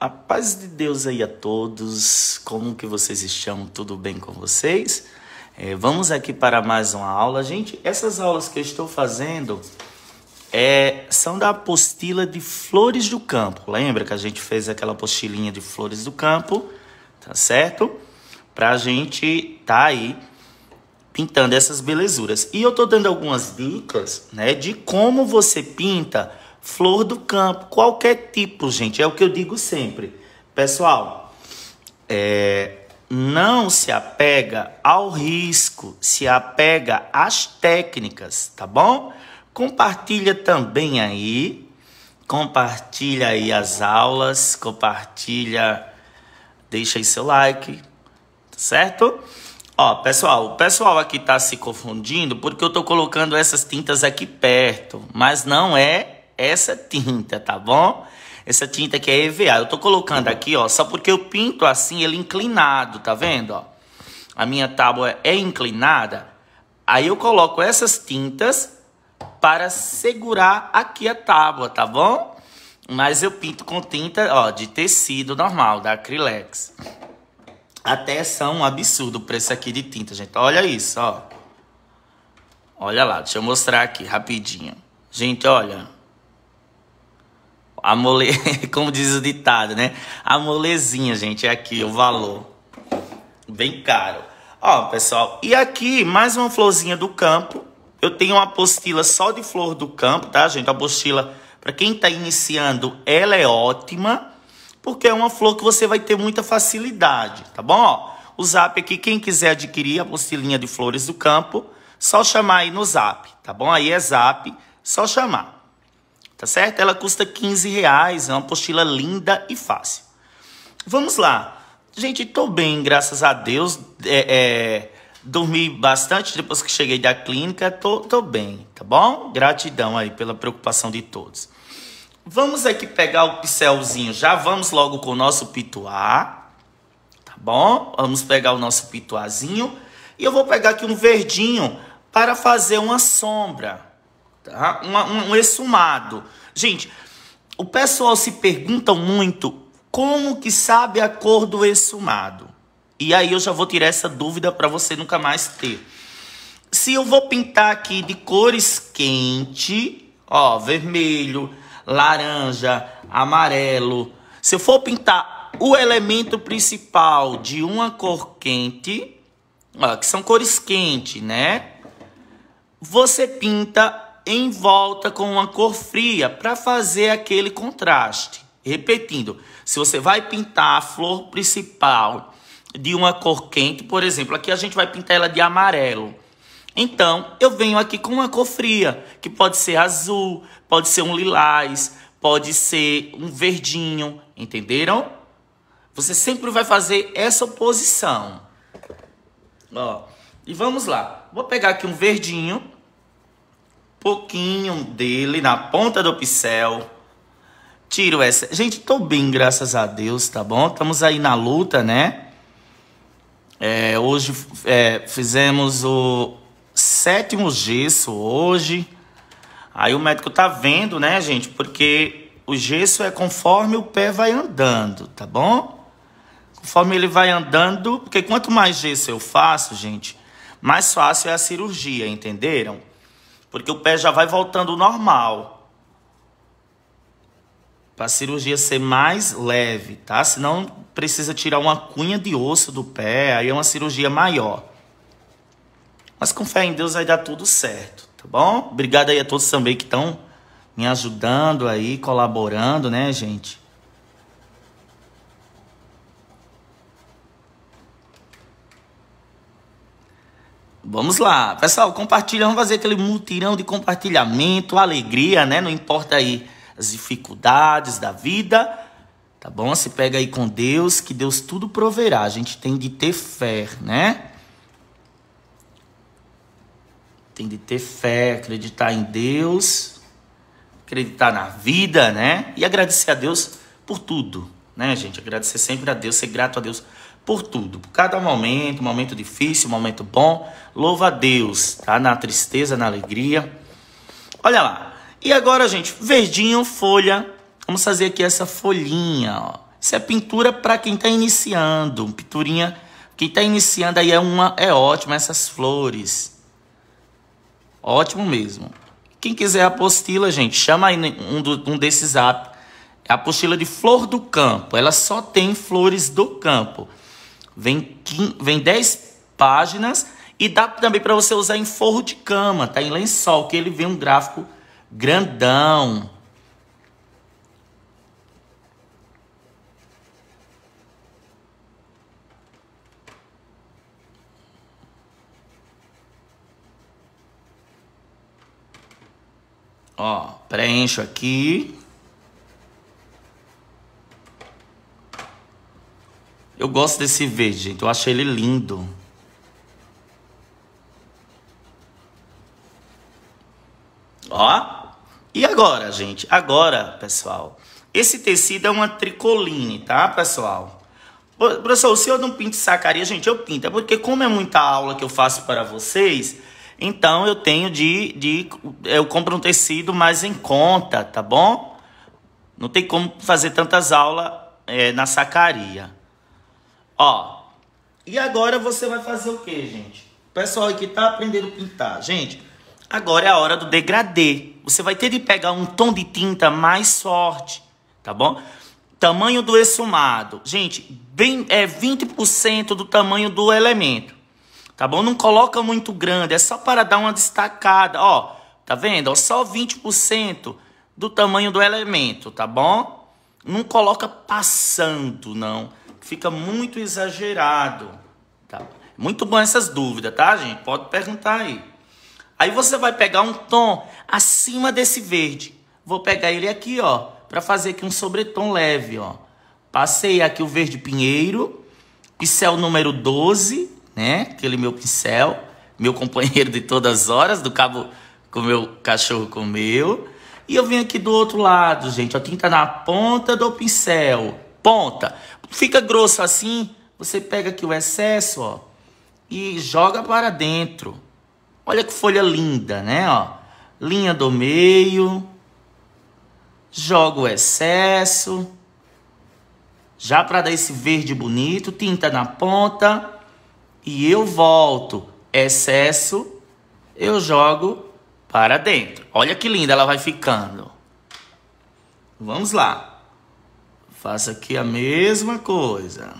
A paz de Deus aí a todos, como que vocês estão? Tudo bem com vocês? É, vamos aqui para mais uma aula. Gente, essas aulas que eu estou fazendo é, são da apostila de Flores do Campo. Lembra que a gente fez aquela apostilinha de Flores do Campo, tá certo? Para a gente tá aí pintando essas belezuras. E eu tô dando algumas dicas né, de como você pinta flor do campo, qualquer tipo, gente. É o que eu digo sempre. Pessoal, é, não se apega ao risco, se apega às técnicas, tá bom? Compartilha também aí, compartilha aí as aulas, compartilha, deixa aí seu like, tá certo? Ó, pessoal, o pessoal aqui tá se confundindo porque eu tô colocando essas tintas aqui perto, mas não é essa tinta, tá bom? Essa tinta que é EVA. Eu tô colocando aqui, ó, só porque eu pinto assim, ele inclinado, tá vendo, ó? A minha tábua é inclinada. Aí eu coloco essas tintas para segurar aqui a tábua, tá bom? Mas eu pinto com tinta, ó, de tecido normal, da Acrylex. Até são um absurdo o preço aqui de tinta, gente. Olha isso, ó. Olha lá, deixa eu mostrar aqui rapidinho. Gente, olha... A mole... Como diz o ditado, né? A molezinha, gente, é aqui o valor. Bem caro. Ó, pessoal, e aqui mais uma florzinha do campo. Eu tenho uma apostila só de flor do campo, tá, gente? A apostila, para quem está iniciando, ela é ótima. Porque é uma flor que você vai ter muita facilidade, tá bom? Ó, o zap aqui, quem quiser adquirir a apostilinha de flores do campo, só chamar aí no zap, tá bom? Aí é zap, só chamar tá certo? Ela custa 15 reais, é uma apostila linda e fácil. Vamos lá. Gente, tô bem, graças a Deus. É, é, dormi bastante depois que cheguei da clínica, tô, tô bem, tá bom? Gratidão aí pela preocupação de todos. Vamos aqui pegar o pincelzinho, já vamos logo com o nosso pituá, tá bom? Vamos pegar o nosso pituazinho e eu vou pegar aqui um verdinho para fazer uma sombra tá? Um, um, um exumado. Gente, o pessoal se pergunta muito como que sabe a cor do exumado. E aí eu já vou tirar essa dúvida para você nunca mais ter. Se eu vou pintar aqui de cores quente, ó, vermelho, laranja, amarelo. Se eu for pintar o elemento principal de uma cor quente, ó, que são cores quentes, né? Você pinta em volta com uma cor fria para fazer aquele contraste. Repetindo, se você vai pintar a flor principal de uma cor quente, por exemplo, aqui a gente vai pintar ela de amarelo. Então, eu venho aqui com uma cor fria, que pode ser azul, pode ser um lilás, pode ser um verdinho, entenderam? Você sempre vai fazer essa oposição. Ó, e vamos lá. Vou pegar aqui um verdinho pouquinho dele na ponta do pincel. Tiro essa. Gente, tô bem, graças a Deus, tá bom? Estamos aí na luta, né? É, hoje é, fizemos o sétimo gesso hoje. Aí o médico tá vendo, né, gente? Porque o gesso é conforme o pé vai andando, tá bom? Conforme ele vai andando, porque quanto mais gesso eu faço, gente, mais fácil é a cirurgia, entenderam? Porque o pé já vai voltando normal. Para a cirurgia ser mais leve, tá? Senão precisa tirar uma cunha de osso do pé, aí é uma cirurgia maior. Mas com fé em Deus vai dar tudo certo, tá bom? Obrigado aí a todos também que estão me ajudando aí, colaborando, né, gente? Vamos lá, pessoal, compartilha, vamos fazer aquele mutirão de compartilhamento, alegria, né? Não importa aí as dificuldades da vida, tá bom? Se pega aí com Deus, que Deus tudo proverá. A gente tem de ter fé, né? Tem de ter fé, acreditar em Deus, acreditar na vida, né? E agradecer a Deus por tudo, né, gente? Agradecer sempre a Deus, ser grato a Deus por tudo, por cada momento, momento difícil, momento bom. Louva a Deus, tá? Na tristeza, na alegria. Olha lá. E agora, gente, verdinho, folha. Vamos fazer aqui essa folhinha, ó. Isso é pintura para quem está iniciando, pinturinha. Quem está iniciando aí é uma é ótima essas flores. Ótimo mesmo. Quem quiser apostila, gente, chama aí um, do, um desses apps. É a apostila de flor do campo. Ela só tem flores do campo. Vem, vem 10 páginas e dá também para você usar em forro de cama, tá? Em lençol, que ele vem um gráfico grandão. Ó, preencho aqui. Eu gosto desse verde, gente. Eu achei ele lindo. Ó. E agora, gente? Agora, pessoal. Esse tecido é uma tricoline, tá, pessoal? Professor, o senhor não pinta sacaria? Gente, eu pinto. É porque como é muita aula que eu faço para vocês, então eu tenho de... de eu compro um tecido mais em conta, tá bom? Não tem como fazer tantas aulas é, eh, na sacaria. Ó, e agora você vai fazer o que, gente? O pessoal aí que tá aprendendo a pintar. Gente, agora é a hora do degradê. Você vai ter de pegar um tom de tinta mais forte, tá bom? Tamanho do exumado. Gente, bem, é 20% do tamanho do elemento, tá bom? Não coloca muito grande, é só para dar uma destacada, ó. Tá vendo? só 20% do tamanho do elemento, tá bom? Não coloca passando, não fica muito exagerado. Tá? É muito bom essas dúvidas, tá, gente? Pode perguntar aí. Aí você vai pegar um tom acima desse verde. Vou pegar ele aqui, ó, para fazer aqui um sobretom leve, ó. Passei aqui o verde pinheiro, pincel número 12, né? Aquele meu pincel, meu companheiro de todas as horas, do cabo com o meu cachorro comeu. E eu venho aqui do outro lado, gente. A tinta tá na ponta do pincel. Ponta fica grosso assim, você pega aqui o excesso, ó, e joga para dentro. Olha que folha linda, né, ó? Linha do meio, joga o excesso, já para dar esse verde bonito, tinta na ponta, e eu volto excesso, eu jogo para dentro. Olha que linda ela vai ficando. Vamos lá. Faça aqui a mesma coisa.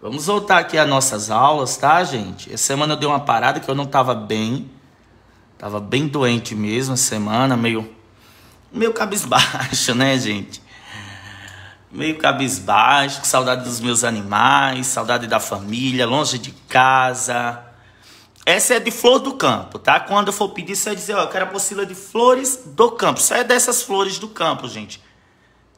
Vamos voltar aqui às nossas aulas, tá, gente? Essa semana eu dei uma parada que eu não estava bem. Tava bem doente mesmo essa semana, meio meio cabisbaixo, né, gente? Meio cabisbaixo, com saudade dos meus animais, saudade da família, longe de casa. Essa é de flor do campo, tá? Quando eu for pedir, você vai dizer, ó, eu quero a de flores do campo. Isso é dessas flores do campo, gente.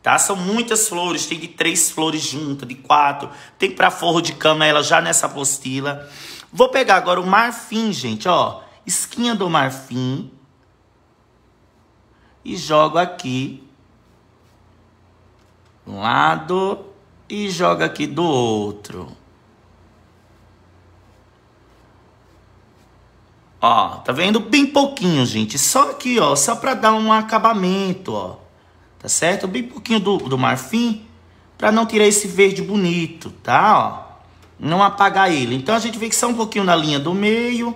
Tá? São muitas flores, tem de três flores juntas, de quatro. Tem para forro de cama ela já nessa apostila. Vou pegar agora o marfim, gente, ó. Esquinha do marfim. E jogo aqui. Um lado. E jogo aqui do outro. Ó, tá vendo? Bem pouquinho, gente. Só aqui, ó, só pra dar um acabamento, ó. Tá certo? Bem pouquinho do, do marfim pra não tirar esse verde bonito, tá? Ó, não apagar ele. Então a gente vê que só um pouquinho na linha do meio,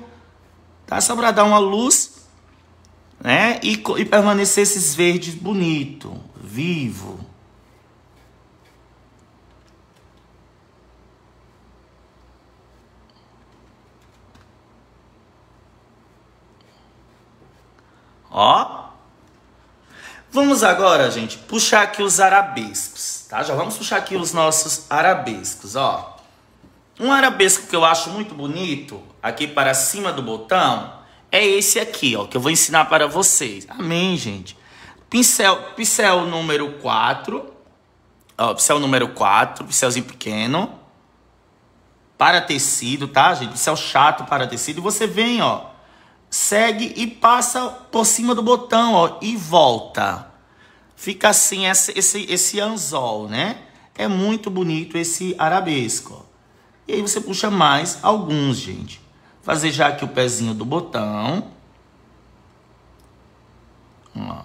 tá? Só pra dar uma luz, né? E, e permanecer esses verdes bonito, vivo. Ó. Vamos agora, gente, puxar aqui os arabescos, tá? Já vamos puxar aqui os nossos arabescos, ó. Um arabesco que eu acho muito bonito, aqui para cima do botão, é esse aqui, ó, que eu vou ensinar para vocês. Amém, gente? Pincel, pincel número 4, ó, pincel número 4, pincelzinho pequeno, para tecido, tá, gente? Pincel chato para tecido. E você vem, ó, segue e passa por cima do botão, ó, e volta. Fica assim esse, esse, esse anzol, né? É muito bonito esse arabesco. ó. E aí você puxa mais alguns, gente. Fazer já aqui o pezinho do botão. Ó.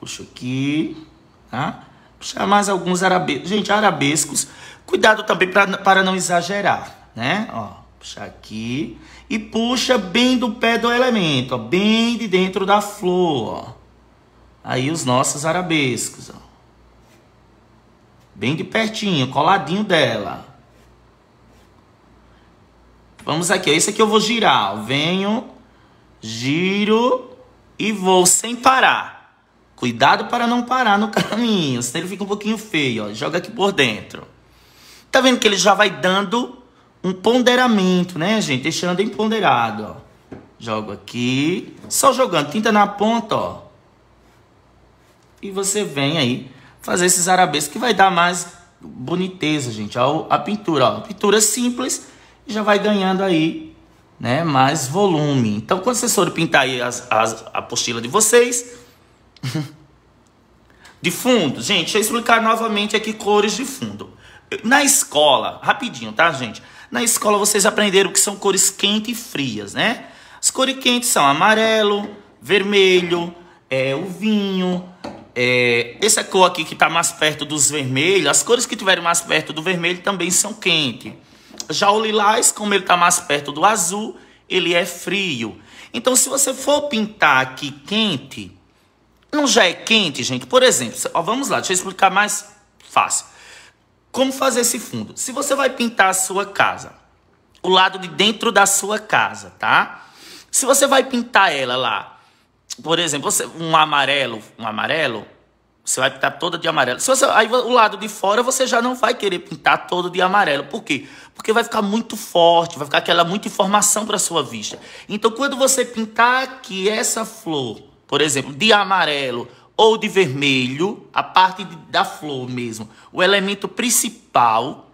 Puxa aqui, tá? Puxa mais alguns arabescos. Gente, arabescos, cuidado também pra, para não exagerar, né? Ó. Puxa aqui e puxa bem do pé do elemento, ó, bem de dentro da flor. Ó. Aí os nossos arabescos, ó. Bem de pertinho, coladinho dela. Vamos aqui, ó. Esse aqui eu vou girar, ó. Venho, giro e vou sem parar. Cuidado para não parar no caminho, senão ele fica um pouquinho feio, ó. Joga aqui por dentro. Tá vendo que ele já vai dando um ponderamento, né, gente? Deixando ponderado, ó. Jogo aqui, só jogando tinta na ponta, ó. E você vem aí fazer esses arabescos que vai dar mais boniteza, gente, ó, a pintura, ó. Pintura simples já vai ganhando aí, né, mais volume. Então, quando vocês forem pintar aí as, as, a apostila de vocês... de fundo, gente, deixa eu explicar novamente aqui cores de fundo. Na escola, rapidinho, tá, gente? Na escola vocês aprenderam que são cores quentes e frias, né? As cores quentes são amarelo, vermelho, é, o vinho. É, essa cor aqui que está mais perto dos vermelhos, as cores que tiverem mais perto do vermelho também são quentes. Já o lilás, como ele está mais perto do azul, ele é frio. Então, se você for pintar aqui quente, não já é quente, gente? Por exemplo, ó, vamos lá, deixa eu explicar mais fácil. Como fazer esse fundo? Se você vai pintar a sua casa, o lado de dentro da sua casa, tá? Se você vai pintar ela lá, por exemplo, você, um amarelo, um amarelo, você vai pintar toda de amarelo. Se você, aí o lado de fora você já não vai querer pintar todo de amarelo. Por quê? Porque vai ficar muito forte, vai ficar aquela muita informação para sua vista. Então, quando você pintar aqui essa flor, por exemplo, de amarelo ou de vermelho, a parte de, da flor mesmo, o elemento principal,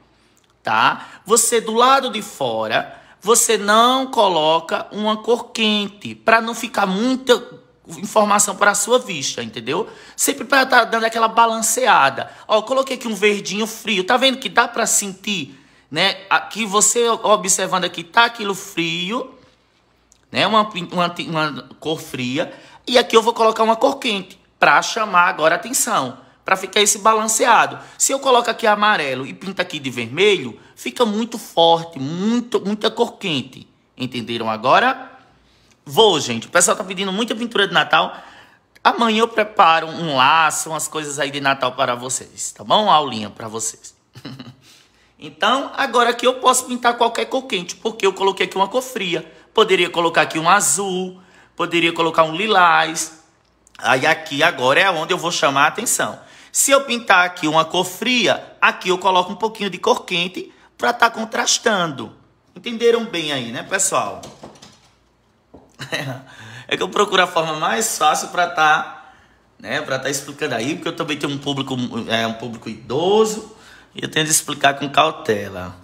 tá? Você do lado de fora, você não coloca uma cor quente para não ficar muita informação para a sua vista, entendeu? Sempre para estar tá dando aquela balanceada. Ó, coloquei aqui um verdinho frio. Tá vendo que dá para sentir, né? Aqui você observando aqui tá aquilo frio, né? Uma, uma, uma cor fria. E aqui eu vou colocar uma cor quente para chamar agora atenção, para ficar esse balanceado. Se eu coloco aqui amarelo e pinto aqui de vermelho, fica muito forte, muito, muita cor quente. Entenderam agora? Vou, gente. O pessoal tá pedindo muita pintura de Natal. Amanhã eu preparo um laço, umas coisas aí de Natal para vocês, tá bom? Uma aulinha para vocês. então, agora aqui eu posso pintar qualquer cor quente, porque eu coloquei aqui uma cor fria. Poderia colocar aqui um azul, poderia colocar um lilás, Aí aqui agora é onde eu vou chamar a atenção. Se eu pintar aqui uma cor fria, aqui eu coloco um pouquinho de cor quente para estar tá contrastando. Entenderam bem aí, né, pessoal? É que eu procuro a forma mais fácil para estar, tá, né, para estar tá explicando aí, porque eu também tenho um público é um público idoso e eu tento explicar com cautela.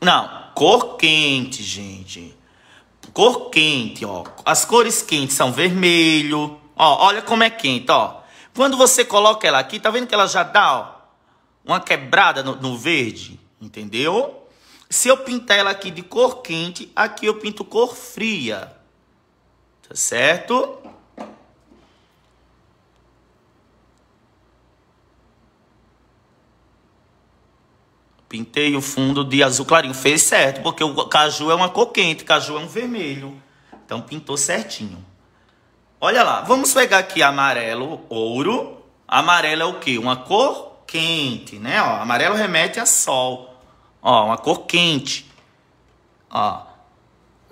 Não, cor quente, gente. Cor quente, ó. As cores quentes são vermelho. Ó, olha como é quente, ó. Quando você coloca ela aqui, tá vendo que ela já dá, ó, uma quebrada no, no verde, entendeu? Se eu pintar ela aqui de cor quente, aqui eu pinto cor fria. Tá certo? Pintei o fundo de azul clarinho. Fez certo, porque o caju é uma cor quente, caju é um vermelho. Então pintou certinho. Olha lá, vamos pegar aqui amarelo, ouro. Amarelo é o quê? Uma cor quente, né? Ó, amarelo remete a sol. Ó, uma cor quente. Ó,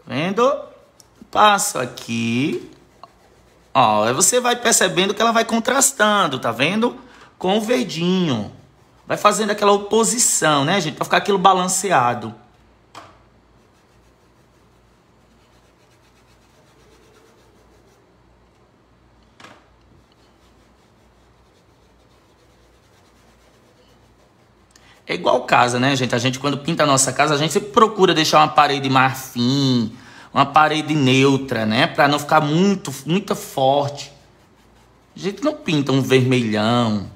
vendo? Passo aqui. Ó, aí você vai percebendo que ela vai contrastando, tá vendo? Com o verdinho. Vai fazendo aquela oposição, né, gente? Pra ficar aquilo balanceado. É igual casa, né, gente? A gente, quando pinta a nossa casa, a gente procura deixar uma parede marfim, uma parede neutra, né? Pra não ficar muito, muito forte. A gente não pinta um vermelhão,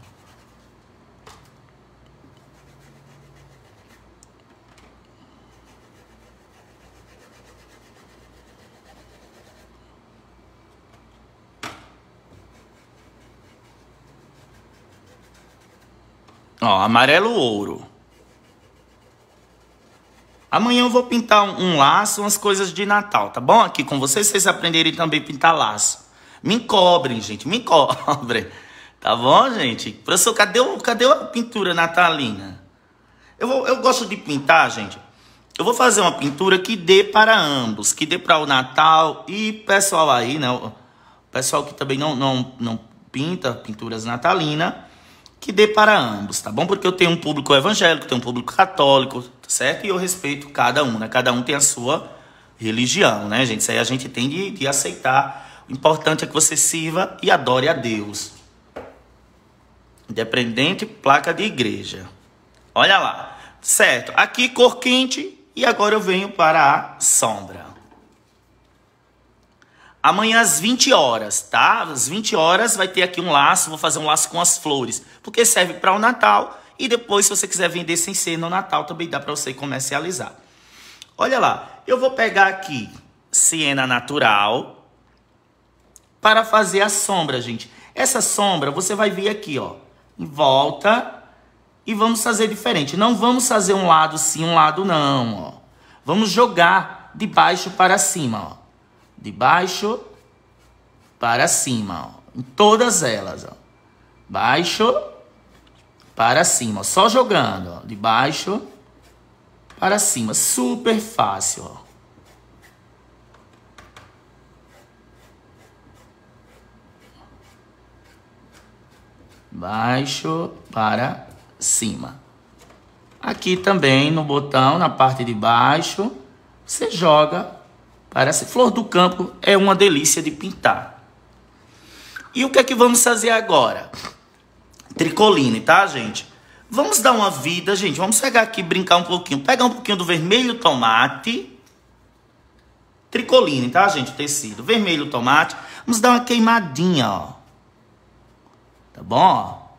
Ó, amarelo ouro. Amanhã eu vou pintar um, um, laço, umas coisas de Natal, tá bom? Aqui com vocês, vocês aprenderem também a pintar laço. Me cobrem, gente, me cobrem. Tá bom, gente? Professor, cadê, o, cadê a pintura natalina? Eu, vou, eu gosto de pintar, gente. Eu vou fazer uma pintura que dê para ambos, que dê para o Natal e pessoal aí, né? O pessoal que também não, não, não pinta pinturas natalinas que dê para ambos, tá bom? Porque eu tenho um público evangélico, tenho um público católico, tá certo? E eu respeito cada um, né? Cada um tem a sua religião, né, gente? Isso aí a gente tem de, de aceitar. O importante é que você sirva e adore a Deus. Independente, placa de igreja. Olha lá. Certo. Aqui, cor quente. E agora eu venho para a sombra. Amanhã às 20 horas, tá? Às 20 horas vai ter aqui um laço, vou fazer um laço com as flores, porque serve para o Natal e depois se você quiser vender sem ser no Natal também dá para você comercializar. Olha lá, eu vou pegar aqui siena natural para fazer a sombra, gente. Essa sombra você vai vir aqui, ó, em volta e vamos fazer diferente. Não vamos fazer um lado sim, um lado não, ó. Vamos jogar de baixo para cima, ó. De baixo para cima, ó. Em todas elas, ó. Baixo para cima, ó. Só jogando, ó. De baixo para cima. Super fácil, ó. Baixo para cima. Aqui também no botão, na parte de baixo, você joga Parece flor do campo, é uma delícia de pintar. E o que é que vamos fazer agora? Tricoline, tá, gente? Vamos dar uma vida, gente. Vamos pegar aqui, brincar um pouquinho. Pegar um pouquinho do vermelho tomate. Tricoline, tá, gente? Tecido. Vermelho tomate. Vamos dar uma queimadinha, ó. Tá bom?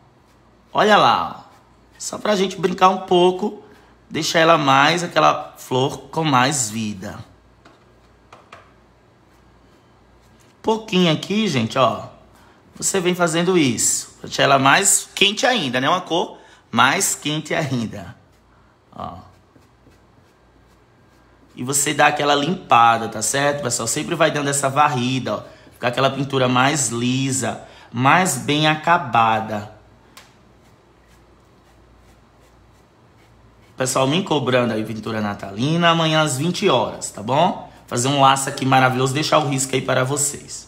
Olha lá, ó. Só pra gente brincar um pouco. Deixar ela mais, aquela flor com mais vida. pouquinho aqui, gente, ó. Você vem fazendo isso. Pra deixar ela mais quente ainda, né? Uma cor mais quente ainda. Ó. E você dá aquela limpada, tá certo, pessoal? Sempre vai dando essa varrida, ó. Ficar aquela pintura mais lisa, mais bem acabada. Pessoal, me cobrando aí pintura natalina amanhã às 20 horas, tá bom? Fazer um laço aqui maravilhoso, deixar o risco aí para vocês.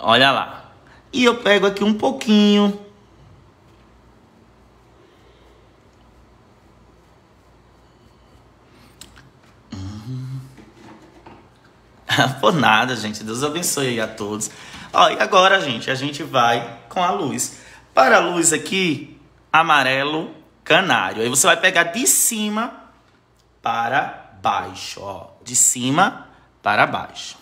Olha lá. E eu pego aqui um pouquinho. Hum. Por nada, gente. Deus abençoe aí a todos. Ó, e agora, gente, a gente vai com a luz. Para a luz aqui, amarelo, canário. Aí você vai pegar de cima para baixo, ó. De cima para baixo.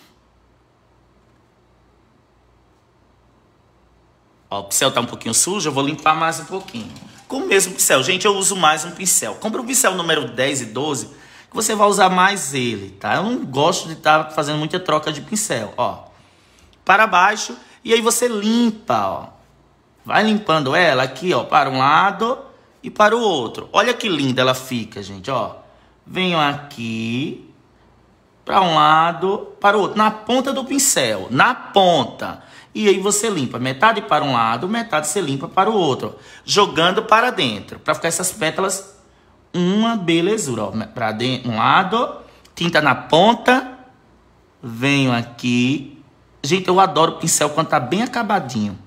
Ó, o pincel tá um pouquinho sujo, eu vou limpar mais um pouquinho. Com o mesmo pincel, gente, eu uso mais um pincel. Compre o pincel número 10 e 12, que você vai usar mais ele, tá? Eu não gosto de estar tá fazendo muita troca de pincel, ó. Para baixo, e aí você limpa, ó. Vai limpando ela aqui, ó, para um lado e para o outro. Olha que linda ela fica, gente, ó. Venho aqui para um lado, para o outro, na ponta do pincel, na ponta. E aí você limpa metade para um lado, metade você limpa para o outro, jogando para dentro, para ficar essas pétalas uma belezura, ó, para dentro, um lado, tinta na ponta. Venho aqui. Gente, eu adoro pincel quando tá bem acabadinho.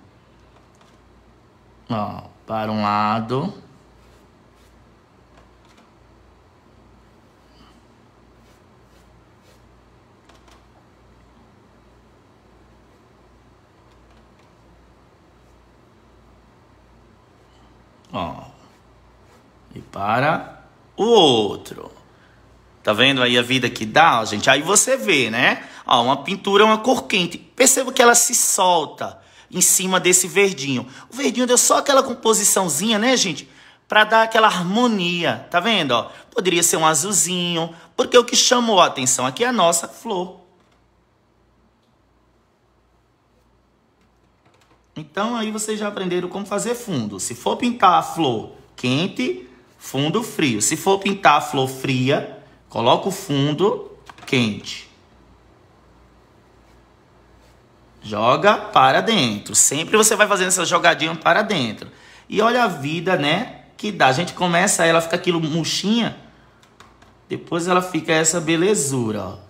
Ó, para um lado. Ó. E para o outro. Tá vendo aí a vida que dá, ó, gente? Aí você vê, né? Ó, uma pintura uma cor quente. Perceba que ela se solta em cima desse verdinho. O verdinho deu só aquela composiçãozinha, né, gente? Para dar aquela harmonia, tá vendo? Ó, poderia ser um azulzinho, porque o que chamou a atenção aqui é a nossa flor. Então aí vocês já aprenderam como fazer fundo. Se for pintar a flor quente, fundo frio. Se for pintar a flor fria, coloca o fundo quente. Joga para dentro. Sempre você vai fazendo essa jogadinha para dentro. E olha a vida, né? Que dá. A gente começa, ela fica aquilo murchinha. Depois ela fica essa belezura, ó.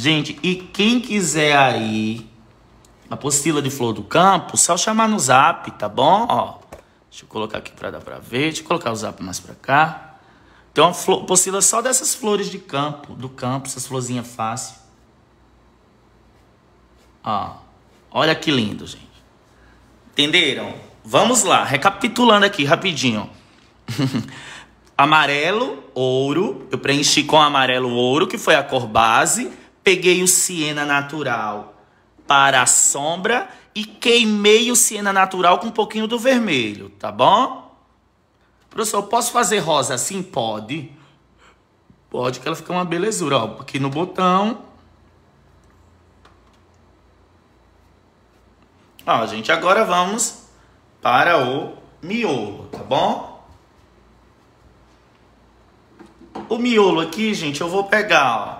Gente, e quem quiser aí a apostila de flor do campo, só chamar no zap, tá bom? Ó, deixa eu colocar aqui para dar para ver, deixa eu colocar o zap mais para cá. Tem uma flor, apostila só dessas flores de campo, do campo, essas florzinhas fácil. Ó, olha que lindo, gente. Entenderam? Vamos lá, recapitulando aqui rapidinho. amarelo, ouro, eu preenchi com amarelo ouro, que foi a cor base. Peguei o siena natural para a sombra e queimei o siena natural com um pouquinho do vermelho, tá bom? Professor, posso fazer rosa assim? Pode. Pode que ela fica uma belezura, ó. Aqui no botão. Ó, gente, agora vamos para o miolo, tá bom? O miolo aqui, gente, eu vou pegar, ó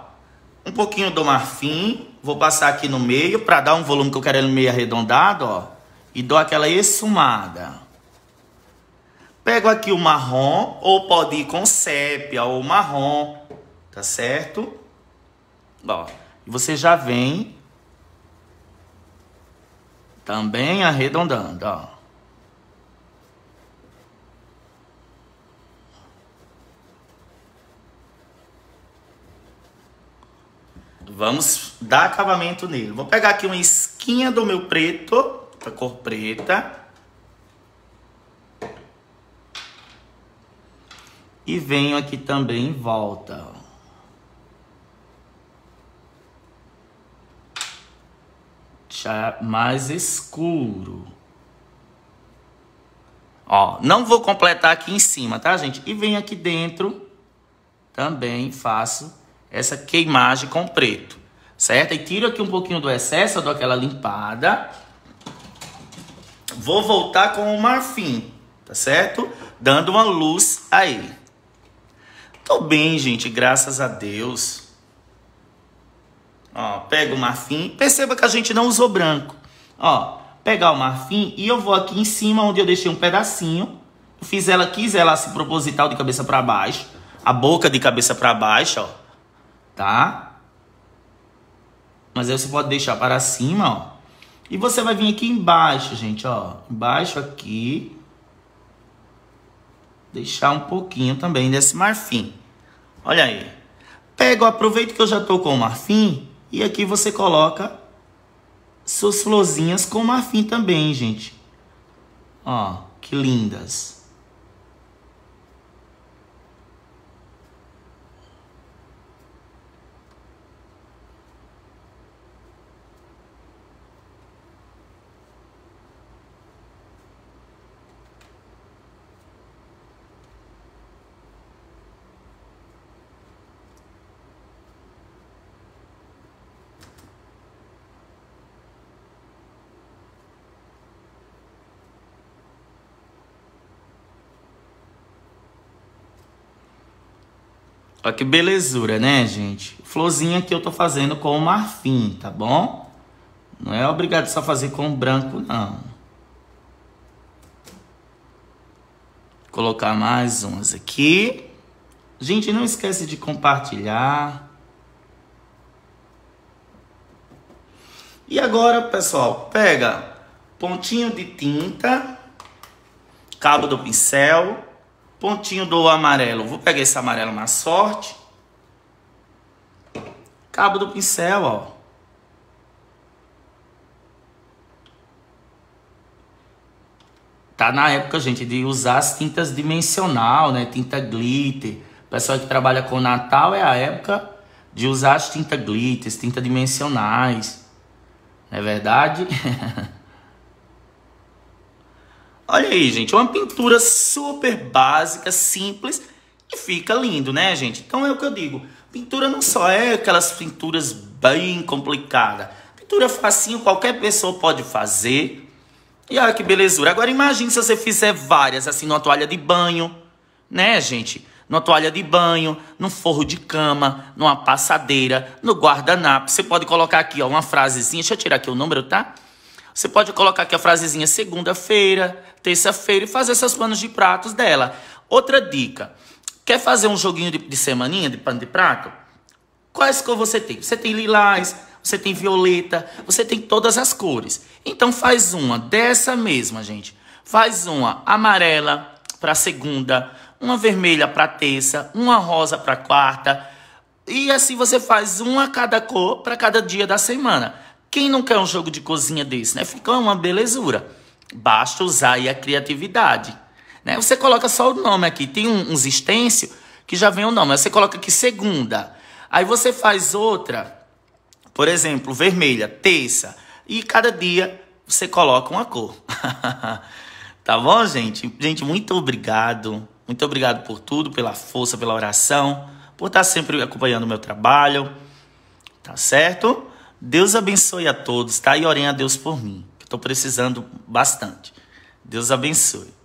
um pouquinho do marfim. Vou passar aqui no meio para dar um volume que eu quero ele meio arredondado, ó. E dou aquela esfumada. Pego aqui o marrom, ou pode ir com sépia ou marrom, tá certo? Ó, e você já vem também arredondando, ó. Vamos dar acabamento nele. Vou pegar aqui uma esquinha do meu preto, da cor preta. E venho aqui também em volta, ó. mais escuro. Ó, não vou completar aqui em cima, tá, gente? E venho aqui dentro, também faço essa queimagem com preto, certo? E tiro aqui um pouquinho do excesso, eu dou aquela limpada. Vou voltar com o marfim, tá certo? Dando uma luz aí. Tô bem, gente, graças a Deus. Ó, pega o marfim. Perceba que a gente não usou branco. Ó, pegar o marfim e eu vou aqui em cima onde eu deixei um pedacinho. Fiz ela, quis ela se proposital de cabeça para baixo. A boca de cabeça para baixo, ó tá? Mas aí você pode deixar para cima, ó. E você vai vir aqui embaixo, gente, ó. Embaixo aqui. Deixar um pouquinho também desse marfim. Olha aí. pega aproveita que eu já tô com o marfim. E aqui você coloca suas florzinhas com marfim também, gente. Ó, que lindas. Olha que belezura, né, gente? Florzinha que eu tô fazendo com o marfim, tá bom? Não é obrigado só fazer com o branco, não. Colocar mais uns aqui. Gente, não esquece de compartilhar. E agora, pessoal, pega pontinho de tinta, cabo do pincel, Pontinho do amarelo. Vou pegar esse amarelo na sorte. Cabo do pincel, ó. Tá na época, gente, de usar as tintas dimensional, né? Tinta glitter. O pessoal que trabalha com Natal é a época de usar as tintas glitters, tintas dimensionais. Não é verdade? Olha aí, gente, é uma pintura super básica, simples e fica lindo, né, gente? Então é o que eu digo, pintura não só é aquelas pinturas bem complicadas. Pintura é facinho, qualquer pessoa pode fazer. E olha que belezura. Agora imagine se você fizer várias, assim, numa toalha de banho, né, gente? Numa toalha de banho, num forro de cama, numa passadeira, no guardanapo. Você pode colocar aqui, ó, uma frasezinha. Deixa eu tirar aqui o número, tá? Você pode colocar aqui a frasezinha segunda-feira, terça-feira e fazer seus panos de pratos dela. Outra dica: quer fazer um joguinho de, de semaninha de pano de prato? Quais é cores você tem? Você tem lilás, você tem violeta, você tem todas as cores. Então faz uma dessa mesma, gente. Faz uma amarela para segunda, uma vermelha para terça, uma rosa para quarta. E assim você faz uma a cada cor para cada dia da semana. Quem não quer um jogo de cozinha desse, né? Fica uma belezura. Basta usar aí a criatividade. Né? Você coloca só o nome aqui. Tem um, uns stencil que já vem o nome. Aí você coloca aqui segunda. Aí você faz outra, por exemplo, vermelha, terça. E cada dia você coloca uma cor. tá bom, gente? Gente, muito obrigado. Muito obrigado por tudo, pela força, pela oração, por estar sempre acompanhando o meu trabalho. Tá certo? Deus abençoe a todos, tá? E orem a Deus por mim. Estou precisando bastante. Deus abençoe.